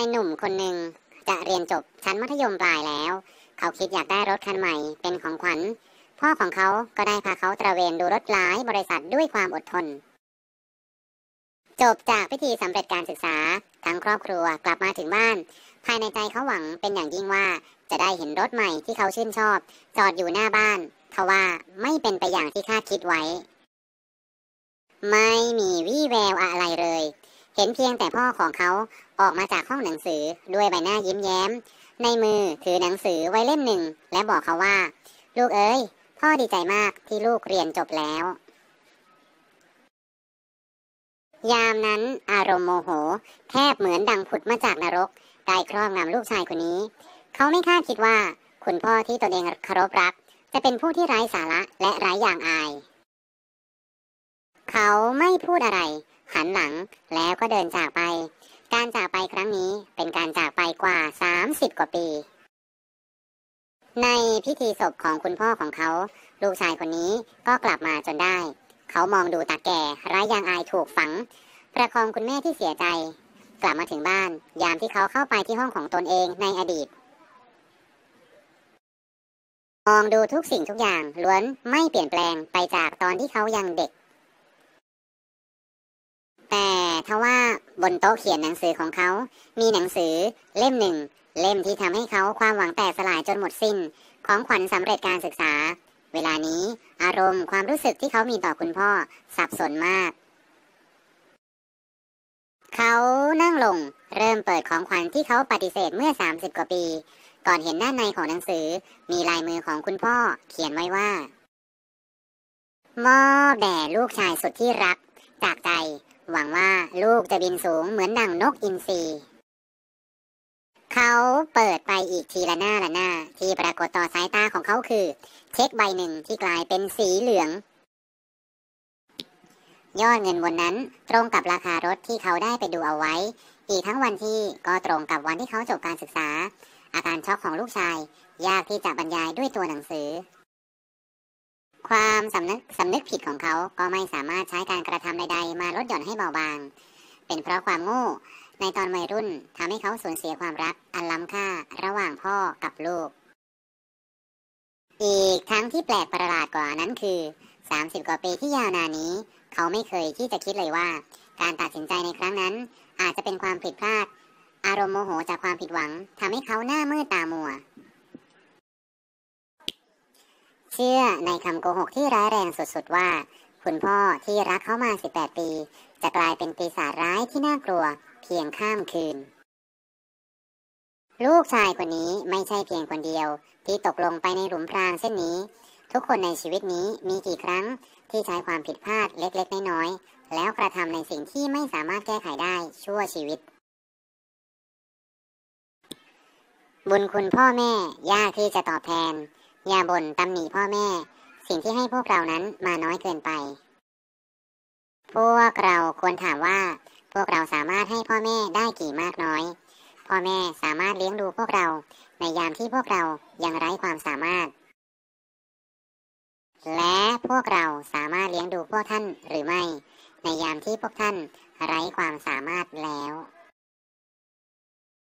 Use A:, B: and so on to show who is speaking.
A: ายหนุ่มคนหนึ่งจะเรียนจบชั้นมัธยมปลายแล้ว เขาคิดอยากได้รถคันใหม่ เป็นของขวัญ พ่อของเขาก็ได้พาเขาตระเวนดูรถหลายบริษัทด้วยความอดทนจบจากพิธีสำเร็จการศึกษาทั้งครอบครัวกลับมาถึงบ้าน ภายในใจเขาหวังเป็นอย่างยิ่งว่าจะได้เห็นรถใหม่ที่เขาชื่นชอบ จอดอยู่หน้าบ้านเทว่าไม่เป็นไปอย่างที่คาดคิดไว้ ไม่มีวี่แววอะไรเลยเห็นเพียงแต่พ่อของเขาออกมาจากห้องหนังสือด้วยใบหน้ายิ้มแย้ม ในมือถือหนังสือไว้เล่มหนึ่ง และบอกเขาว่า ลูกเอ้ยพ่อดีใจมากที่ลูกเรียนจบแล้ว ยามนั้นอารมณ์โมโหแทบเหมือนดังผุดมาจากนรกได้ครอบงำลูกชายคนนี้ เขาไม่คาดคิดว่าคุณพ่อที่ตนเองเคารพรักจะเป็นผู้ที่ไร้สาระและไร้อย่างอาย เขาไม่พูดอะไรหันหลังแล้วก็เดินจากไป การจากไปครั้งนี้เป็นการจากไปกว่า30กว่าปี ในพิธีศพของคุณพ่อของเขา ลูกชายคนนี้ก็กลับมาจนได้ เขามองดูตาแก่ไร้ยางอายถูกฝังประคองคุณแม่ที่เสียใจ กลับมาถึงบ้าน ยามที่เขาเข้าไปที่ห้องของตนเองในอดีต มองดูทุกสิ่งทุกอย่างล้วนไม่เปลี่ยนแปลงไปจากตอนที่เขายังเด็กทว่าบนโต๊ะเขียนหนังสือของเขา มีหนังสือ เล่มหนึ่ง เล่มที่ทำให้เขาความหวังแตกสลายจนหมดสิ้นของขวัญสำเร็จการศึกษา เวลานี้อารมณ์ความรู้สึกที่เขามีต่อคุณพ่อสับสนมาก เขานั่งลง เริ่มเปิดของขวัญที่เขาปฏิเสธเมื่อ30กว่าปี ก่อนเห็นด้านในของหนังสือมีลายมือของคุณพ่อเขียนไว้ว่ามอแด่ลูกชายสุดที่รัก จากใจหวังว่าลูกจะบินสูงเหมือนดังนกอินทรี เขาเปิดไปอีกทีละหน้าละหน้า ที่ปรากฏต่อสายตาของเขาคือ เช็คใบหนึ่งที่กลายเป็นสีเหลือง ยอดเงินบนนั้นตรงกับราคารถที่เขาได้ไปดูเอาไว้ อีกทั้งวันที่ก็ตรงกับวันที่เขาจบการศึกษา อาการช็อกของลูกชาย ยากที่จะบรรยายด้วยตัวหนังสือความสำนึกสำนึกผิดของเขาก็ไม่สามารถใช้การกระทำใด ๆ มาลดหย่อนให้เบาบาง เป็นเพราะความโง่ ในตอนวัยรุ่นทำให้เขาสูญเสียความรักอันล้ำค่าระหว่างพ่อกับลูก อีกทั้งที่แปลกประหลาดกว่านั้นคือ 30กว่าปีที่ยาวนานนี้ เขาไม่เคยที่จะคิดเลยว่า การตัดสินใจในครั้งนั้นอาจจะเป็นความผิดพลาด อารมณ์โมโหจากความผิดหวังทำให้เขาหน้ามืดตามัวชื่อในคำโกหกที่ร้ายแรงสุดๆว่า คุณพ่อที่รักเขามา 18 ปี จะกลายเป็นปีศาจร้ายที่น่ากลัว เพียงข้ามคืน ลูกชายคนนี้ไม่ใช่เพียงคนเดียวที่ตกลงไปในหลุมพรางเส้นนี้ ทุกคนในชีวิตนี้มีกี่ครั้งที่ใช้ความผิดพลาดเล็กๆ น้อยๆ แล้วกระทำในสิ่งที่ไม่สามารถแก้ไขได้ชั่วชีวิต บุญคุณพ่อแม่ยากที่จะตอบแทนอย่าบ่นตำหนิพ่อแม่ สิ่งที่ให้พวกเรานั้นมาน้อยเกินไป พวกเราควรถามว่า พวกเราสามารถให้พ่อแม่ได้กี่มากน้อย พ่อแม่สามารถเลี้ยงดูพวกเรา ในยามที่พวกเรายังไร้ความสามารถ และพวกเราสามารถเลี้ยงดูพวกท่านหรือไม่ ในยามที่พวกท่านไร้ความสามารถแล้ว